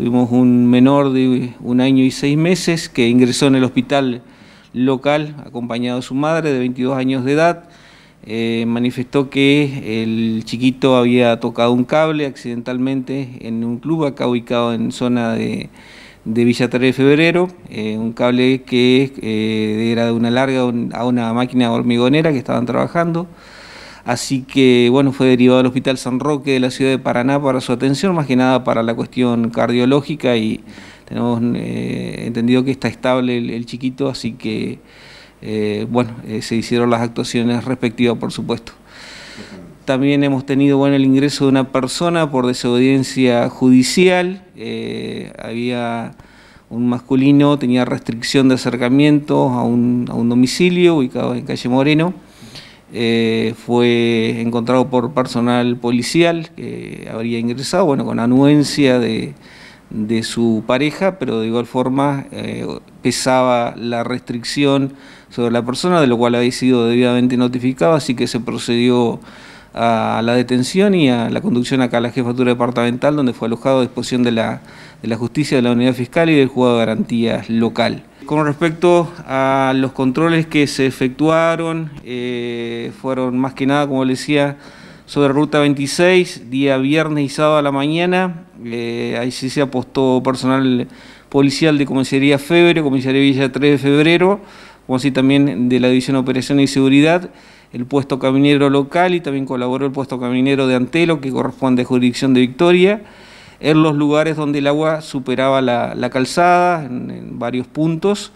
Tuvimos un menor de un año y seis meses que ingresó en el hospital local acompañado de su madre de 22 años de edad. Eh, manifestó que el chiquito había tocado un cable accidentalmente en un club acá ubicado en zona de, de Villa 3 de Febrero, eh, un cable que eh, era de una larga a una máquina hormigonera que estaban trabajando. Así que, bueno, fue derivado al Hospital San Roque de la ciudad de Paraná para su atención, más que nada para la cuestión cardiológica y tenemos eh, entendido que está estable el, chiquito, así que, eh, bueno, eh, se hicieron las actuaciones respectivas, por supuesto. También hemos tenido bueno, el ingreso de una persona por desobediencia judicial. había un masculino tenía restricción de acercamiento a un, a un domicilio ubicado en calle Moreno eh, fue encontrado por personal policial que habría ingresado, bueno, con anuencia de, su pareja, pero de igual forma eh, pesaba la restricción sobre la persona, de lo cual había sido debidamente notificado, así que se procedió a la detención y a la conducción acá a la jefatura departamental, donde fue alojado a disposición de la, de la justicia de la unidad fiscal y del juzgado de garantías local. Con respecto a los controles que se efectuaron, eh, fueron más que nada, como les decía, sobre Ruta 26, día viernes y sábado a la mañana. Eh, ahí sí se apostó personal policial de Comisaría Febre, Comisaría Villa 3 de Febrero, como así también de la División de Operación y Seguridad, el puesto caminero local y también colaboró el puesto caminero de Antelo, que corresponde a jurisdicción de Victoria, en los lugares donde el agua superaba la, calzada, en, varios puntos,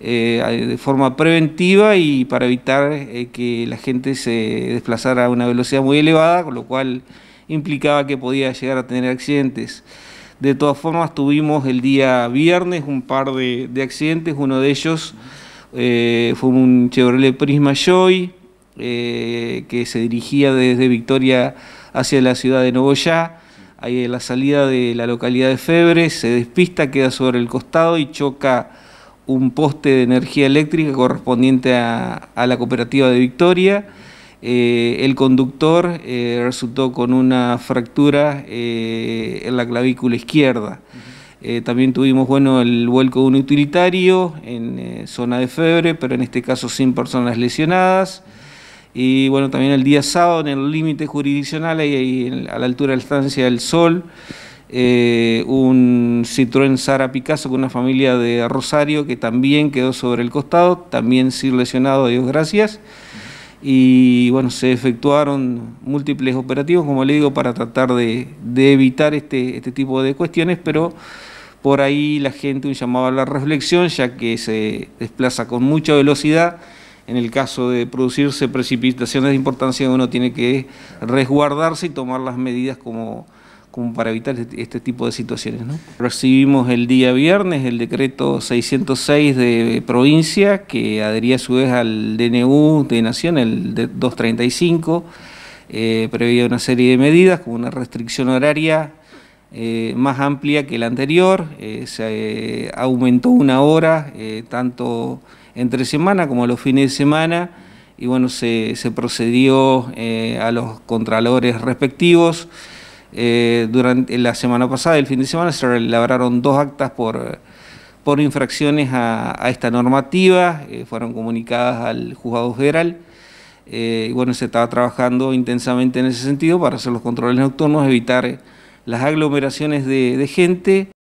eh, de forma preventiva y para evitar eh, que la gente se desplazara a una velocidad muy elevada, con lo cual implicaba que podía llegar a tener accidentes. De todas formas, tuvimos el día viernes un par de accidentes, uno de ellos eh, fue un Chevrolet Prisma Joy eh, que se dirigía desde Victoria hacia la ciudad de Nogoyá. Ahí en la salida de la localidad de Febre se despista, queda sobre el costado y choca un poste de energía eléctrica correspondiente a, la cooperativa de Victoria. Eh, el conductor resultó con una fractura en la clavícula izquierda. Eh, también tuvimos bueno, el vuelco de un utilitario en eh, zona de febre, pero en este caso sin personas lesionadas. Y bueno, también el día sábado en el límite jurisdiccional, ahí, a la altura de la estancia del Sol, eh, un Citroën Sara Picasso con una familia de Rosario que también quedó sobre el costado, también sin lesionado, Dios gracias. Y bueno, se efectuaron múltiples operativos, como le digo, para tratar de, evitar este, este tipo de cuestiones, pero por ahí la gente un llamado a la reflexión, ya que se desplaza con mucha velocidad. En el caso de producirse precipitaciones de importancia, uno tiene que resguardarse y tomar las medidas como, para evitar este, este, tipo de situaciones. Recibimos el día viernes el decreto 606 de provincia, que adhería a su vez al DNU de Nación, el 235, eh, una serie de medidas, como una restricción horaria eh, más amplia que la anterior, eh, se eh, aumentó una hora, tanto entre semana como los fines de semana, y bueno, se, procedió a los contralores respectivos. durante la semana pasada, el fin de semana, se elaboraron dos actas por, infracciones a, esta normativa, fueron comunicadas al juzgado general y bueno, se estaba trabajando intensamente en ese sentido para hacer los controles nocturnos, evitar las aglomeraciones de, de gente